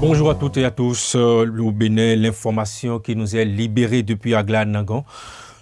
Bonjour à toutes et à tous. Euh, le Bénin, l'information qui nous est libérée depuis Agla Nangan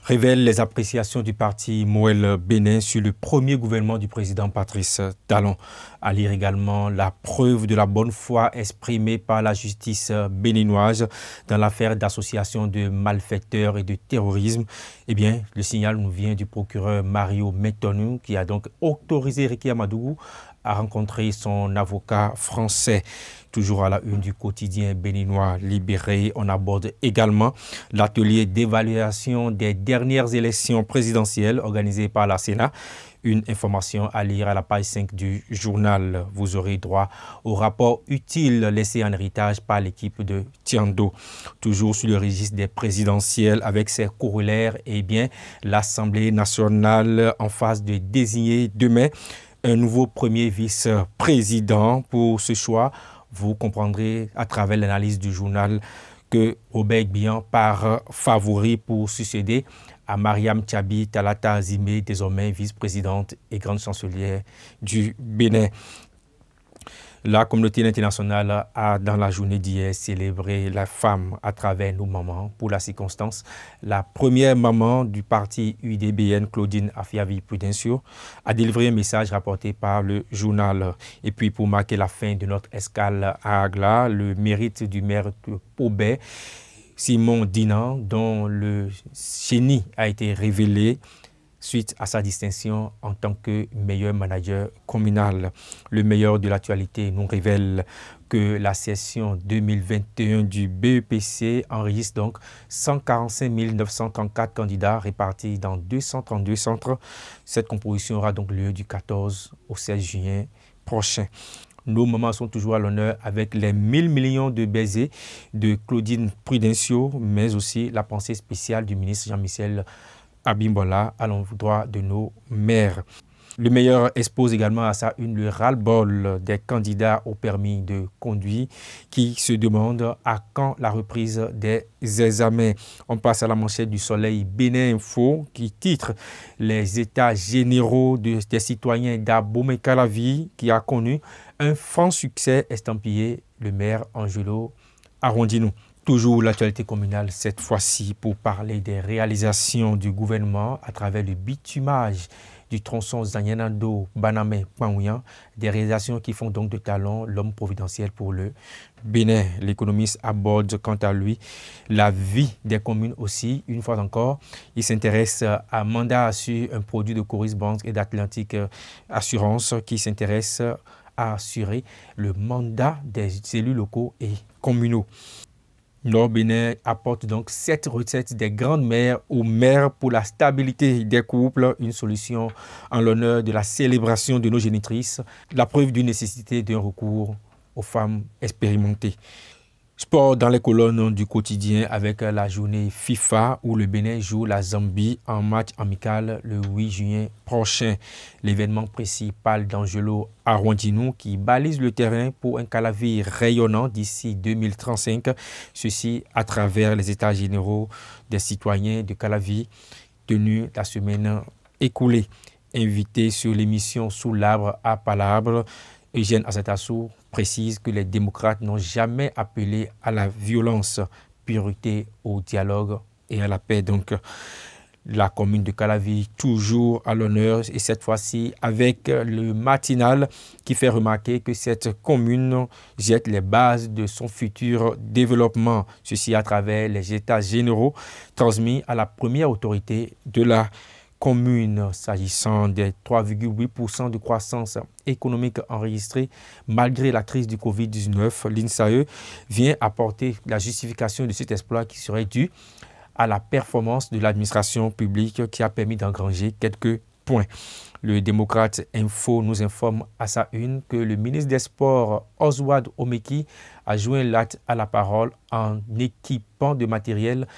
révèle les appréciations du parti Moël Bénin sur le premier gouvernement du président Patrice Talon. À lire également la preuve de la bonne foi exprimée par la justice béninoise dans l'affaire d'association de malfaiteurs et de terrorisme. Eh bien, le signal nous vient du procureur Mario Metonu qui a donc autorisé Ricky Amadou a rencontré son avocat français. Toujours à la une du quotidien béninois libéré, on aborde également l'atelier d'évaluation des dernières élections présidentielles organisées par la Sénat. Une information à lire à la page 5 du journal. Vous aurez droit au rapport utile laissé en héritage par l'équipe de Tiando. Toujours sur le registre des présidentielles avec ses corollaires, eh bien, l'Assemblée nationale en phase de désigner demain un nouveau premier vice-président pour ce choix. Vous comprendrez à travers l'analyse du journal que Obeg Bian part favori pour succéder à Mariam Tchabi Talata Azimé, désormais vice-présidente et grande chancelière du Bénin. La communauté internationale a, dans la journée d'hier, célébré la femme à travers nos mamans. Pour la circonstance, la première maman du parti UDBN, Claudine Afiavi Prudencio, a délivré un message rapporté par le journal. Et puis, pour marquer la fin de notre escale à Agla, le mérite du maire de Simon Dinan, dont le génie a été révélé, suite à sa distinction en tant que meilleur manager communal. Le meilleur de l'actualité nous révèle que la session 2021 du BEPC enregistre donc 145 934 candidats répartis dans 232 centres. Cette composition aura donc lieu du 14 au 16 juin prochain. Nos moments sont toujours à l'honneur avec les 1000 millions de baisers de Claudine Prudencio, mais aussi la pensée spéciale du ministre Jean-Michel Bimbola, à l'endroit de nos maires. Le meilleur expose également à ça une le ras-le-bol des candidats au permis de conduire qui se demandent à quand la reprise des examens. On passe à la manchette du soleil Bénin Info qui titre Les états généraux des citoyens dabomey qui a connu un franc succès estampillé le maire Angelo Arondino. Toujours l'actualité communale, cette fois-ci pour parler des réalisations du gouvernement à travers le bitumage du tronçon Zanyanando, Baname, Panouyan, des réalisations qui font donc de talent l'homme providentiel pour le Bénin. L'économiste aborde quant à lui la vie des communes aussi. Une fois encore, il s'intéresse à Mandat sur un produit de Coris Bank et d'Atlantique Assurance qui s'intéresse à assurer le mandat des cellules locaux et communaux. Nord Bénin apporte donc cette recette des grandes mères aux mères pour la stabilité des couples, une solution en l'honneur de la célébration de nos génitrices, la preuve d'une nécessité d'un recours aux femmes expérimentées. Sport dans les colonnes du quotidien avec la journée FIFA où le Bénin joue la Zambie en match amical le 8 juin prochain. L'événement principal d'Angelo Arondino qui balise le terrain pour un Calavi rayonnant d'ici 2035, ceci à travers les états généraux des citoyens de Calavi tenus la semaine écoulée. Invité sur l'émission Sous l'arbre à palabre, Eugène Azatassou précise que les démocrates n'ont jamais appelé à la violence, purité, au dialogue et à la paix. Donc, la commune de Calavi toujours à l'honneur et cette fois-ci avec le matinal qui fait remarquer que cette commune jette les bases de son futur développement, ceci à travers les états généraux transmis à la première autorité de la commune s'agissant des 3,8% de croissance économique enregistrée malgré la crise du Covid-19. L'INSAE vient apporter la justification de cet exploit qui serait dû à la performance de l'administration publique qui a permis d'engranger quelques points. Le démocrate Info nous informe à sa une que le ministre des Sports Oswald Omeki a joint l'acte à la parole en équipant de matériel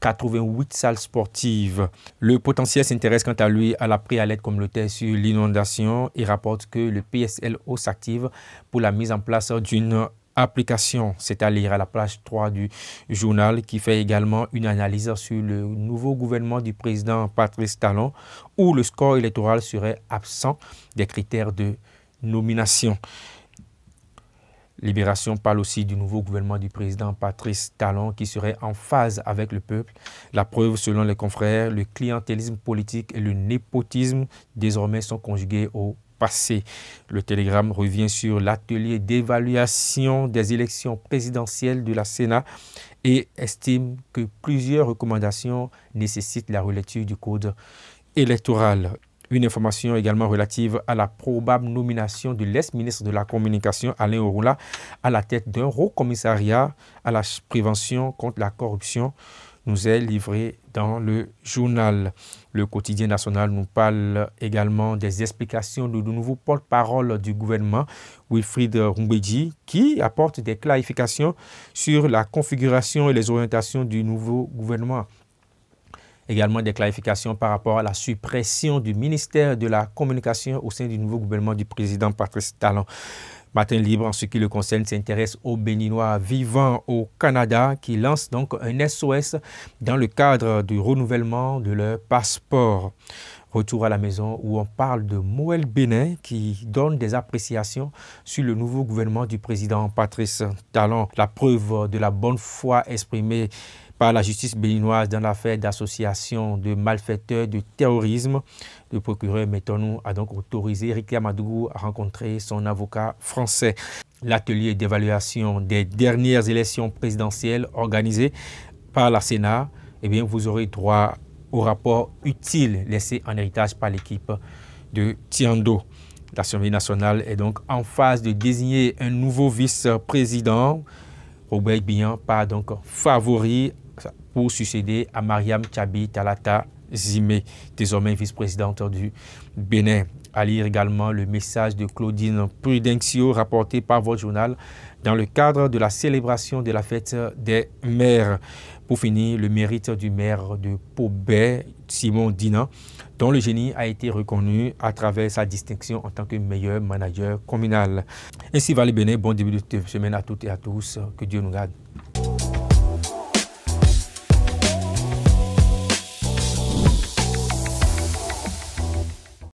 88 salles sportives. Le potentiel s'intéresse quant à lui à la à le communautaire sur l'inondation et rapporte que le PSLO s'active pour la mise en place d'une application, c'est-à-dire à la page 3 du journal, qui fait également une analyse sur le nouveau gouvernement du président Patrice Talon, où le score électoral serait absent des critères de nomination. Libération parle aussi du nouveau gouvernement du président Patrice Talon qui serait en phase avec le peuple. La preuve, selon les confrères, le clientélisme politique et le népotisme désormais sont conjugués au passé. Le télégramme revient sur l'atelier d'évaluation des élections présidentielles de la Sénat et estime que plusieurs recommandations nécessitent la relecture du code électoral. Une information également relative à la probable nomination de l'ex-ministre de la Communication, Alain Oroula, à la tête d'un haut-commissariat à la prévention contre la corruption nous est livrée dans le journal. Le quotidien national nous parle également des explications de, nouveau porte-parole du gouvernement, Wilfried Rumbedi, qui apporte des clarifications sur la configuration et les orientations du nouveau gouvernement. Également des clarifications par rapport à la suppression du ministère de la Communication au sein du nouveau gouvernement du président Patrice Talon. Matin Libre, en ce qui le concerne, s'intéresse aux Béninois vivant au Canada qui lancent donc un SOS dans le cadre du renouvellement de leur passeport. Retour à la maison où on parle de Moël Bénin qui donne des appréciations sur le nouveau gouvernement du président Patrice Talon. La preuve de la bonne foi exprimée par la justice béninoise dans l'affaire d'association de malfaiteurs de terrorisme. Le procureur Métonou a donc autorisé Eric Madougou à rencontrer son avocat français. L'atelier d'évaluation des dernières élections présidentielles organisées par la Sénat, eh bien, vous aurez droit au rapport utile laissé en héritage par l'équipe de Tiando. L'Assemblée nationale est donc en phase de désigner un nouveau vice-président. Robert Bian part donc favori pour succéder à Mariam Chabi Talata Zimé, désormais vice-présidente du Bénin. À lire également le message de Claudine Prudencio rapporté par votre journal dans le cadre de la célébration de la fête des maires. Pour finir, le mérite du maire de Paubet, Simon Dinan, dont le génie a été reconnu à travers sa distinction en tant que meilleur manager communal. Ainsi va le Bénin. Bon début de semaine à toutes et à tous. Que Dieu nous garde.